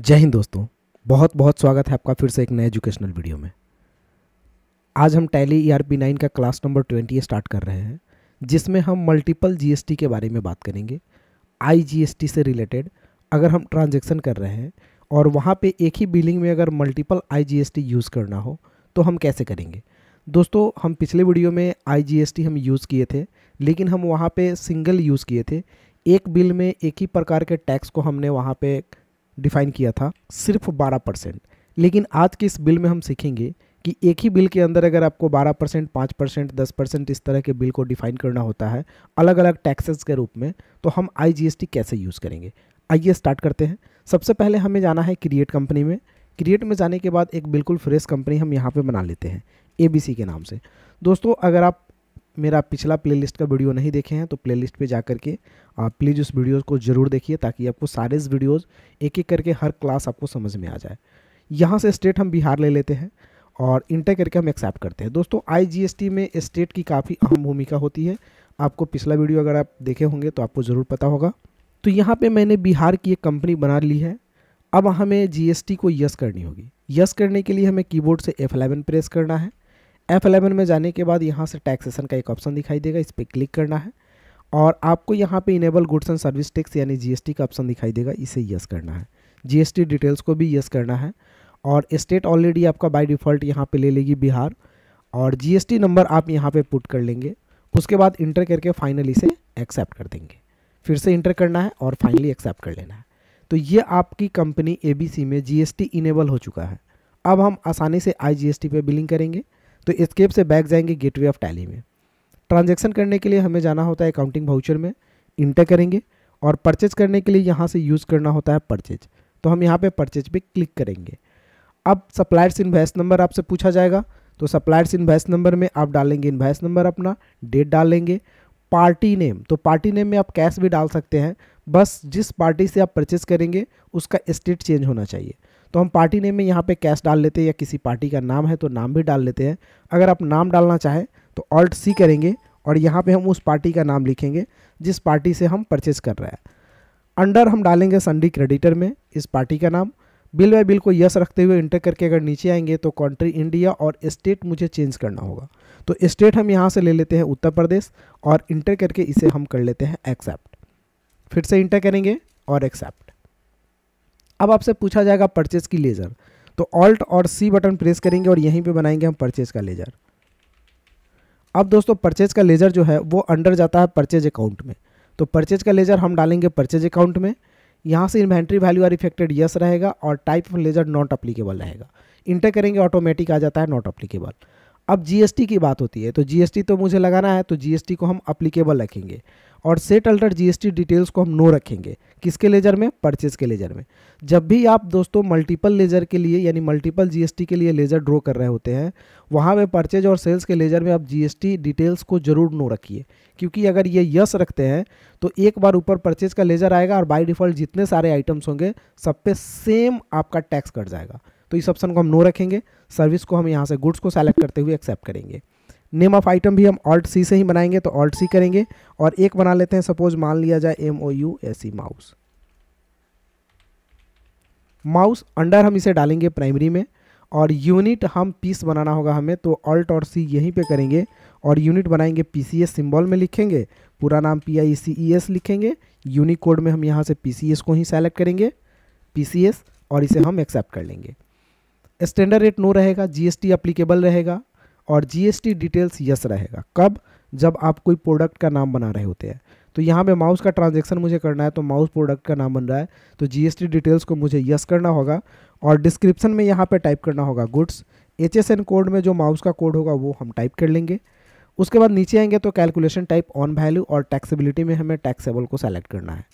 जय हिंद दोस्तों बहुत बहुत स्वागत है आपका फिर से एक नए एजुकेशनल वीडियो में आज हम Tally E R P nine का क्लास नंबर ट्वेंटी स्टार्ट कर रहे हैं जिसमें हम मल्टीपल जीएसटी के बारे में बात करेंगे आई जीएसटी से रिलेटेड अगर हम ट्रांजेक्शन कर रहे हैं और वहाँ पे एक ही बिलिंग में अगर मल्टीपल आई जीएसटी यूज़ करना हो तो हम कैसे करेंगे दोस्तों हम पिछले वीडियो में आई हम यूज़ किए थे लेकिन हम वहाँ पर सिंगल यूज़ किए थे एक बिल में एक ही प्रकार के टैक्स को हमने वहाँ पर डिफाइन किया था सिर्फ 12 परसेंट लेकिन आज के इस बिल में हम सीखेंगे कि एक ही बिल के अंदर अगर आपको 12 परसेंट पाँच परसेंट दस परसेंट इस तरह के बिल को डिफाइन करना होता है अलग अलग टैक्सेस के रूप में तो हम आई कैसे यूज़ करेंगे आइए स्टार्ट करते हैं सबसे पहले हमें जाना है क्रिएट कंपनी में क्रिएट में जाने के बाद एक बिल्कुल फ्रेश कंपनी हम यहाँ पर बना लेते हैं ए के नाम से दोस्तों अगर आप मेरा पिछला प्लेलिस्ट का वीडियो नहीं देखे हैं तो प्लेलिस्ट पे जा के आप प्लीज़ उस वीडियो को ज़रूर देखिए ताकि आपको सारे वीडियोज़ एक एक करके हर क्लास आपको समझ में आ जाए यहाँ से स्टेट हम बिहार ले लेते हैं और इंटर करके हम एक्सेप्ट करते हैं दोस्तों आईजीएसटी में स्टेट की काफ़ी अहम भूमिका होती है आपको पिछला वीडियो अगर आप देखे होंगे तो आपको ज़रूर पता होगा तो यहाँ पर मैंने बिहार की एक कंपनी बना ली है अब हमें जी को यस करनी होगी यस करने के लिए हमें कीबोर्ड से एफ प्रेस करना है एफ एलेवन में जाने के बाद यहाँ से टैक्सेसन का एक ऑप्शन दिखाई देगा इस पर क्लिक करना है और आपको यहाँ पे enable goods and service tax यानी जीएसटी का ऑप्शन दिखाई देगा इसे यस करना है जीएसटी डिटेल्स को भी यस करना है और स्टेट ऑलरेडी आपका बाय डिफ़ॉल्ट यहाँ पे ले लेगी बिहार और जीएसटी नंबर आप यहाँ पे पुट कर लेंगे उसके बाद इंटर करके फाइनली इसे एक्सेप्ट कर देंगे फिर से इंटर करना है और फाइनली एक्सेप्ट कर लेना है तो ये आपकी कंपनी ए में जी इनेबल हो चुका है अब हम आसानी से आई जी बिलिंग करेंगे तो स्केप से बैक जाएंगे गेटवे ऑफ टैली में ट्रांजैक्शन करने के लिए हमें जाना होता है अकाउंटिंग भाउचर में इंटर करेंगे और परचेज करने के लिए यहाँ से यूज़ करना होता है परचेज तो हम यहाँ पे परचेज पे क्लिक करेंगे अब सप्लायर्स इन्वाइस नंबर आपसे पूछा जाएगा तो सप्लायर्स इन्वाइस नंबर में आप डालेंगे इन्वाइस नंबर अपना डेट डालेंगे पार्टी नेम तो पार्टी नेम में आप कैश भी डाल सकते हैं बस जिस पार्टी से आप परचेस करेंगे उसका स्टेट चेंज होना चाहिए तो हम पार्टी नेम में यहाँ पे कैश डाल लेते हैं या किसी पार्टी का नाम है तो नाम भी डाल लेते हैं अगर आप नाम डालना चाहें तो ऑल्ट सी करेंगे और यहाँ पे हम उस पार्टी का नाम लिखेंगे जिस पार्टी से हम परचेज कर रहे हैं अंडर हम डालेंगे संडी क्रेडिटर में इस पार्टी का नाम बिल बाय बिल को यस रखते हुए इंटर करके अगर नीचे आएंगे तो कंट्री इंडिया और स्टेट मुझे चेंज करना होगा तो स्टेट हम यहाँ से ले लेते हैं उत्तर प्रदेश और इंटर करके इसे हम कर लेते हैं एक्सेप्ट फिर से इंटर करेंगे और एक्सेप्ट अब आपसे पूछा जाएगा परचेज की लेज़र तो ऑल्ट और सी बटन प्रेस करेंगे और यहीं पे बनाएंगे हम परचेज का लेज़र अब दोस्तों परचेज का लेज़र जो है वो अंडर जाता है परचेज अकाउंट में तो परचेज का लेज़र हम डालेंगे परचेज अकाउंट में यहाँ से inventory value are affected yes रहेगा और type of ledger not applicable रहेगा इंटर करेंगे ऑटोमेटिक आ जाता है नॉट अप्लीकेबल अब जीएसटी की बात होती है तो जीएसटी तो मुझे लगाना है तो जीएसटी को हम अप्लीकेबल रखेंगे और सेट अल्टर जीएसटी डिटेल्स को हम नो रखेंगे किसके लेजर में परचेज के लेजर में जब भी आप दोस्तों मल्टीपल लेजर के लिए यानी मल्टीपल जीएसटी के लिए लेजर ड्रॉ कर रहे होते हैं वहाँ पे परचेज और सेल्स के लेजर में आप जीएसटी डिटेल्स को जरूर नो रखिए क्योंकि अगर ये यस रखते हैं तो एक बार ऊपर परचेज का लेजर आएगा और बाई डिफ़ॉल्ट जितने सारे आइटम्स होंगे सब पे सेम आपका टैक्स कट जाएगा तो इस ऑप्शन को हम नो रखेंगे सर्विस को हम यहाँ से गुड्स को सेलेक्ट करते हुए एक्सेप्ट करेंगे नेम ऑफ आइटम भी हम ऑल्ट सी से ही बनाएंगे तो ऑल्ट सी करेंगे और एक बना लेते हैं सपोज मान लिया जाए M O U S E mouse mouse under हम इसे डालेंगे प्राइमरी में और यूनिट हम पीस बनाना होगा हमें तो ऑल्ट और सी यहीं पे करेंगे और यूनिट बनाएंगे पी सी एस सिम्बॉल में लिखेंगे पूरा नाम P I C E S लिखेंगे यूनिकोड में हम यहाँ से पी सी एस को ही सेलेक्ट करेंगे पी सी एस और इसे हम एक्सेप्ट कर लेंगे स्टैंडर्ड रेट नो रहेगा जी एस टी अप्लीकेबल रहेगा और जीएसटी डिटेल्स यस रहेगा कब जब आप कोई प्रोडक्ट का नाम बना रहे होते हैं तो यहाँ पे माउस का ट्रांजैक्शन मुझे करना है तो माउस प्रोडक्ट का नाम बन रहा है तो जीएसटी डिटेल्स को मुझे यस करना होगा और डिस्क्रिप्शन में यहाँ पे टाइप करना होगा गुड्स एच कोड में जो माउस का कोड होगा वो हम टाइप कर लेंगे उसके बाद नीचे आएंगे तो कैलकुलेशन टाइप ऑन वैल्यू और टैक्सेबिलिटी में हमें टैक्सेबल को सेलेक्ट करना है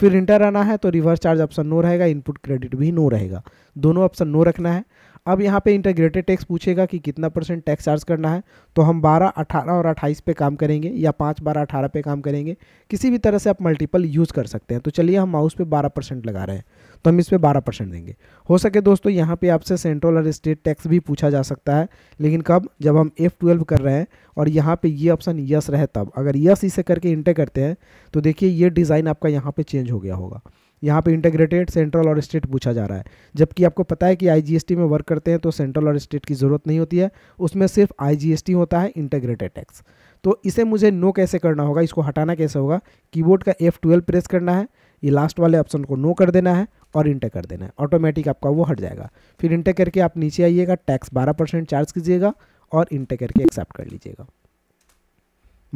फिर इंटर आना है तो रिवर्स चार्ज ऑप्शन नो रहेगा इनपुट क्रेडिट भी नो रहेगा दोनों ऑप्शन नो रखना है अब यहाँ पे इंटीग्रेटेड टैक्स पूछेगा कि कितना परसेंट टैक्स चार्ज करना है तो हम 12, 18 और 28 पे काम करेंगे या 5, 12, 18 पे काम करेंगे किसी भी तरह से आप मल्टीपल यूज़ कर सकते हैं तो चलिए हम माउस पे 12 परसेंट लगा रहे हैं तो हम इस पर बारह परसेंट देंगे हो सके दोस्तों यहाँ पर आपसे सेंट्रल और स्टेट टैक्स भी पूछा जा सकता है लेकिन कब जब हम एफ़ ट्वेल्व कर रहे हैं और यहाँ पर ये ऑप्शन यस रहे तब अगर यस इसे करके इंटर करते हैं तो देखिए ये डिज़ाइन आपका यहाँ पर चेंज हो गया होगा यहाँ पे इंटीग्रेटेड सेंट्रल और स्टेट पूछा जा रहा है जबकि आपको पता है कि आईजीएसटी में वर्क करते हैं तो सेंट्रल और स्टेट की ज़रूरत नहीं होती है उसमें सिर्फ आईजीएसटी होता है इंटीग्रेटेड टैक्स तो इसे मुझे नो कैसे करना होगा इसको हटाना कैसे होगा कीबोर्ड का एफ ट्वेल्व प्रेस करना है ये लास्ट वाले ऑप्शन को नो कर देना है और इंटर कर देना है ऑटोमेटिक आपका वो हट जाएगा फिर इंटर करके आप नीचे आइएगा टैक्स बारह परसेंट चार्ज कीजिएगा और इंटर करके एक्सेप्ट कर लीजिएगा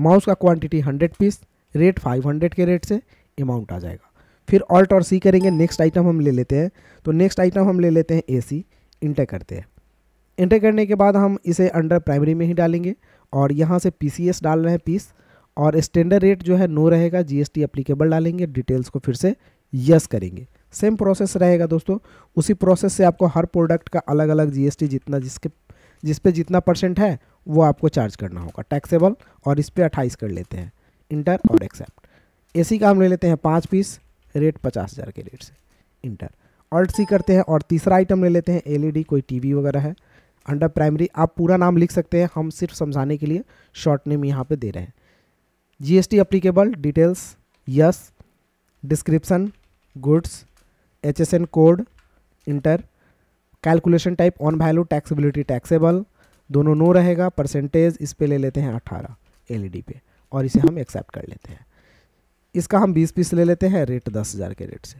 माउस का quantity hundred piece rate five hundred के रेट से अमाउंट आ जाएगा फिर ऑल्ट और सी करेंगे नेक्स्ट आइटम हम ले लेते हैं तो नेक्स्ट आइटम हम ले लेते हैं ए सी इंटर करते हैं इंटर करने के बाद हम इसे अंडर प्राइमरी में ही डालेंगे और यहाँ से पी सी एस डाल रहे हैं पीस और स्टैंडर्ड रेट जो है नो रहेगा जी एस टी अप्लीकेबल डालेंगे डिटेल्स को फिर से यस करेंगे सेम प्रोसेस रहेगा दोस्तों उसी प्रोसेस से आपको हर प्रोडक्ट का अलग अलग जीएसटी जितना जिसके जिस पे जितना परसेंट है वो आपको चार्ज करना होगा टैक्सेबल और इस पर अट्ठाईस कर लेते हैं इंटर और एक्सेप्ट एसी का हम ले लेते हैं पाँच पीस रेट पचास हज़ार के रेट से इंटर ऑल्ट सी करते हैं और तीसरा आइटम ले लेते हैं एलईडी e कोई टीवी वगैरह है अंडर प्राइमरी आप पूरा नाम लिख सकते हैं हम सिर्फ समझाने के लिए शॉर्ट नेम यहाँ पे दे रहे हैं GST applicable details yes description goods HSN code enter calculation type on value taxability taxable दोनों नो रहेगा परसेंटेज इस पर ले लेते हैं अट्ठारह एल e पे और इसे हम एक्सेप्ट कर लेते हैं इसका हम बीस पीस ले लेते हैं रेट दस हज़ार के रेट से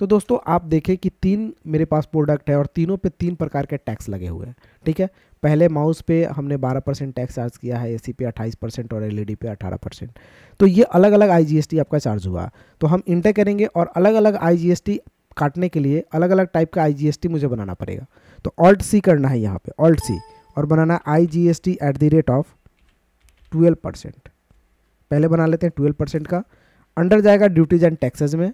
तो दोस्तों आप देखें कि तीन मेरे पास प्रोडक्ट है और तीनों पे तीन प्रकार के टैक्स लगे हुए हैं ठीक है पहले माउस पे हमने 12 परसेंट टैक्स चार्ज किया है एसी पे 28 परसेंट और एलईडी e पे 18 परसेंट तो ये अलग अलग आईजीएसटी आपका चार्ज हुआ तो हम इंटर करेंगे और अलग अलग आई काटने के लिए अलग अलग टाइप का आई मुझे बनाना पड़ेगा तो ऑल्ट सी करना है यहाँ पर ऑल्ट सी और बनाना I G S T at the rate of twelve percent पहले बना लेते हैं ट्वेल्व परसेंट का अंडर जाएगा ड्यूटीज एंड टैक्सेज में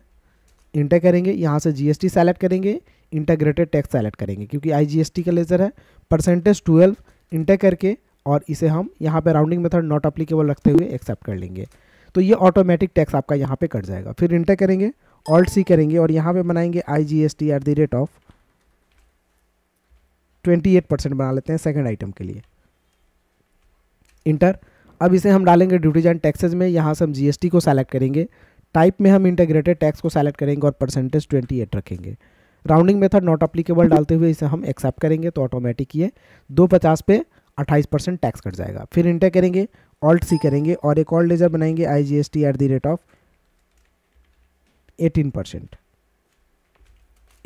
इंटर करेंगे यहाँ से जी एस टी सेलेक्ट करेंगे इंटरग्रेटेड टैक्स सेलेक्ट करेंगे क्योंकि आई जी एस टी का लेजर है परसेंटेज ट्वेल्व इंटर करके और इसे हम यहाँ पे राउंडिंग मेथड नॉट अप्लीकेबल रखते हुए एक्सेप्ट कर लेंगे तो ये ऑटोमेटिक टैक्स आपका यहाँ पे कट जाएगा फिर इंटर करेंगे ऑल्ट सी करेंगे और यहाँ पे बनाएंगे I G S T at the rate of twenty eight percent बना लेते हैं सेकेंड आइटम के लिए इंटर अब इसे हम डालेंगे ड्यूटीज एंड टैक्सेज में यहाँ से हम जीएसटी को सेलेक्ट करेंगे टाइप में हम इंटीग्रेटेड टैक्स को सेलेक्ट करेंगे और परसेंटेज ट्वेंटी एट रखेंगे राउंडिंग मेथड नॉट अप्लीकेबल डालते हुए इसे हम एक्सेप्ट करेंगे तो ऑटोमेटिक ये दो पचास पे अट्ठाईस परसेंट टैक्स कट जाएगा फिर इंटर करेंगे ऑल्ट सी करेंगे और एक ऑल्ट लेजर बनाएंगे I G S T at the rate of eighteen percent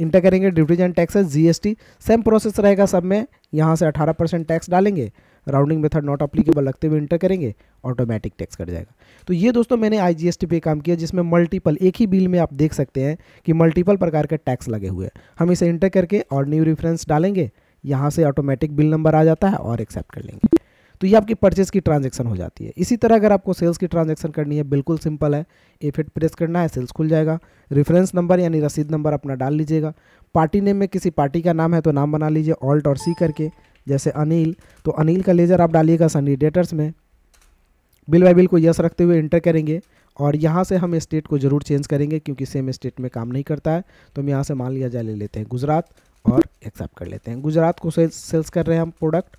enter करेंगे duties and taxes GST same process रहेगा सब में यहाँ से अठारह परसेंट टैक्स डालेंगे राउंडिंग मेथड नॉट अप्लीकेबल लगते हुए इंटर करेंगे ऑटोमेटिक टैक्स कट जाएगा तो ये दोस्तों मैंने आई पे काम किया जिसमें मल्टीपल एक ही बिल में आप देख सकते हैं कि मल्टीपल प्रकार के टैक्स लगे हुए हैं हम इसे इंटर करके और न्यू रेफरेंस डालेंगे यहाँ से ऑटोमेटिक बिल नंबर आ जाता है और एक्सेप्ट कर लेंगे तो ये आपकी परचेज़ की ट्रांजेक्शन हो जाती है इसी तरह अगर आपको सेल्स की ट्रांजेक्शन करनी है बिल्कुल सिंपल है ए फिट प्रेस करना है सेल्स खुल जाएगा रेफरेंस नंबर यानी रसीद नंबर अपना डाल लीजिएगा पार्टी नेम में किसी पार्टी का नाम है तो नाम बना लीजिए ऑल्ट और सी करके जैसे अनिल तो अनिल का लेज़र आप डालिएगा सन रेडिएटर्स में बिल बाई बिल को यस रखते हुए इंटर करेंगे और यहाँ से हम स्टेट को ज़रूर चेंज करेंगे क्योंकि सेम स्टेट में काम नहीं करता है तो हम यहाँ से मान लिया जाए ले लेते हैं गुजरात और एक्सेप्ट कर लेते हैं गुजरात को सेल्स सेल्स कर रहे हैं हम प्रोडक्ट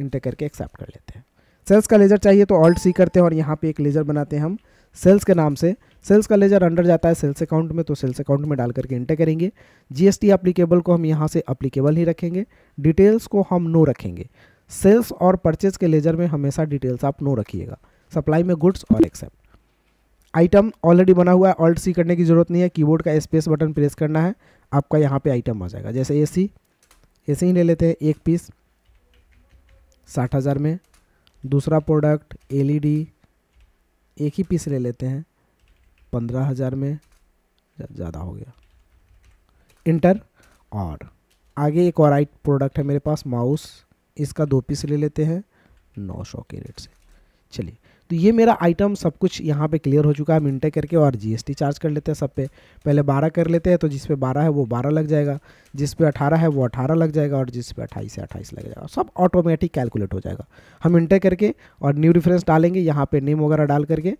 इंटर करके एक्सेप्ट कर लेते हैं सेल्स का लेज़र चाहिए तो ऑल्ट सी करते हैं और यहाँ पे एक लेज़र बनाते हैं हम सेल्स के नाम से सेल्स का लेजर अंडर जाता है सेल्स अकाउंट में तो सेल्स अकाउंट में डाल करके इंटर करेंगे जीएसटी एप्लीकेबल को हम यहाँ से अप्लीकेबल ही रखेंगे डिटेल्स को हम नो रखेंगे सेल्स और परचेज के लेजर में हमेशा डिटेल्स आप नो रखिएगा सप्लाई में गुड्स और एक्सेप्ट आइटम ऑलरेडी बना हुआ है ऑल्ट सी करने की ज़रूरत नहीं है कीबोर्ड का स्पेस बटन प्रेस करना है आपका यहाँ पे आइटम आ जाएगा जैसे ए सी ए सी ही ले लेते हैं एक पीस साठ हज़ार में दूसरा प्रोडक्ट एलईडी एक ही पीस ले लेते हैं पंद्रह हज़ार में ज़्यादा हो गया इंटर और आगे एक और आइट प्रोडक्ट है मेरे पास माउस इसका दो पीस ले लेते हैं नौ सौ के रेट से चलिए तो ये मेरा आइटम सब कुछ यहाँ पे क्लियर हो चुका है मिनटे करके और जीएसटी चार्ज कर लेते हैं सब पे पहले बारह कर लेते हैं तो जिस पे बारह है वो बारह लग जाएगा जिस पे अठारह है वो अठारह लग जाएगा और जिस पे अट्ठाईस है अट्ठाईस लग जाएगा सब ऑटोमेटिक कैलकुलेट हो जाएगा हम इंटर करके और न्यू रिफरेंस डालेंगे यहाँ पर नेम वगैरह डाल करके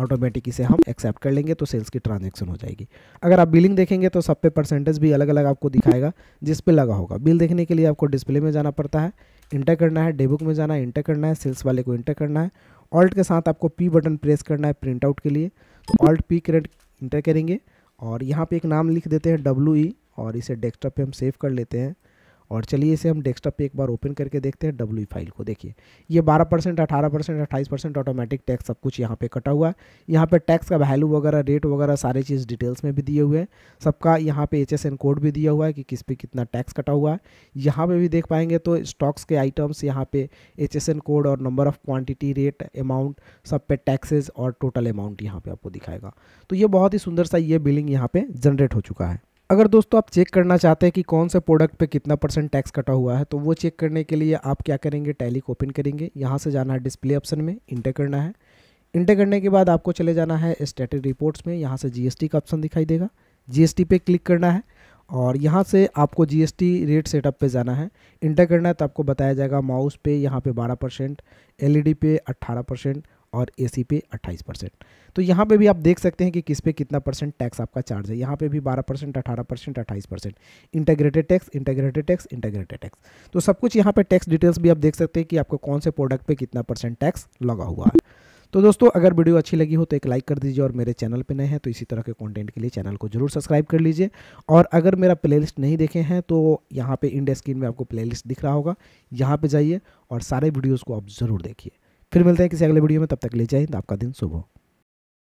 ऑटोमेटिक इसे हम एक्सेप्ट कर लेंगे तो सेल्स की ट्रांजेक्शन हो जाएगी अगर आप बिलिंग देखेंगे तो सब पे परसेंटेज भी अलग अलग आपको दिखाएगा जिस पे लगा होगा बिल देखने के लिए आपको डिस्प्ले में जाना पड़ता है इंटर करना है डेबुक में जाना है इंटर करना है सेल्स वाले को इंटर करना है ऑल्ट के साथ आपको पी बटन प्रेस करना है प्रिंट आउट के लिए तो ऑल्ट पी करेंट इंटर करेंगे और यहाँ पे एक नाम लिख देते हैं डब्लू ई e और इसे डेस्कटॉप पे हम सेव कर लेते हैं और चलिए इसे हम डेस्कटॉप पे एक बार ओपन करके देखते हैं डब्ल्यू फाइल को देखिए ये 12 परसेंट अठारह परसेंट अट्ठाईस परसेंट ऑटोमेटिक टैक्स सब कुछ यहाँ पे कटा हुआ है यहाँ पे टैक्स का वैल्यू वगैरह रेट वगैरह सारे चीज़ डिटेल्स में भी दिए हुए हैं सबका यहाँ पे एच कोड भी दिया हुआ है कि किस पे कितना टैक्स कटा हुआ है यहाँ पर भी देख पाएंगे तो स्टॉक्स के आइटम्स यहाँ पे एच कोड और number of quantity rate amount सब पे टैक्सेज और टोटल अमाउंट यहाँ पर आपको दिखाएगा तो ये बहुत ही सुंदर सा ये बिलिंग यहाँ पर जनरेट हो चुका है अगर दोस्तों आप चेक करना चाहते हैं कि कौन से प्रोडक्ट पे कितना परसेंट टैक्स कटा हुआ है तो वो चेक करने के लिए आप क्या करेंगे टैली को ओपन करेंगे यहाँ से जाना है डिस्प्ले ऑप्शन में इंटर करना है इंटर करने के बाद आपको चले जाना है स्टेटिक रिपोर्ट्स में यहाँ से जीएसटी का ऑप्शन दिखाई देगा जीएसटी पे क्लिक करना है और यहाँ से आपको जीएसटी रेट सेटअप पे जाना है इंटर करना है तो आपको बताया जाएगा माउस पे यहाँ पे 12 परसेंट एल पे 18 परसेंट और एसी पे 28 परसेंट तो यहाँ पे भी आप देख सकते हैं कि किस पे कितना परसेंट टैक्स आपका चार्ज है यहाँ पे भी 12 परसेंट अठारह परसेंट अट्ठाईस percent integrated tax integrated tax integrated tax तो सब कुछ यहाँ पे टैक्स डिटेल्स भी आप देख सकते हैं कि आपको कौन से प्रोडक्ट पर कितना परसेंट टैक्स लगा हुआ है तो दोस्तों अगर वीडियो अच्छी लगी हो तो एक लाइक कर दीजिए और मेरे चैनल पर नए हैं तो इसी तरह के कंटेंट के लिए चैनल को जरूर सब्सक्राइब कर लीजिए और अगर मेरा प्लेलिस्ट नहीं देखे हैं तो यहाँ पे इंडिया स्क्रीन में आपको प्लेलिस्ट दिख रहा होगा यहाँ पे जाइए और सारे वीडियोज़ को आप ज़रूर देखिए फिर मिलते हैं किसी अगले वीडियो में तब तक ले जाए आपका दिन शुभ हो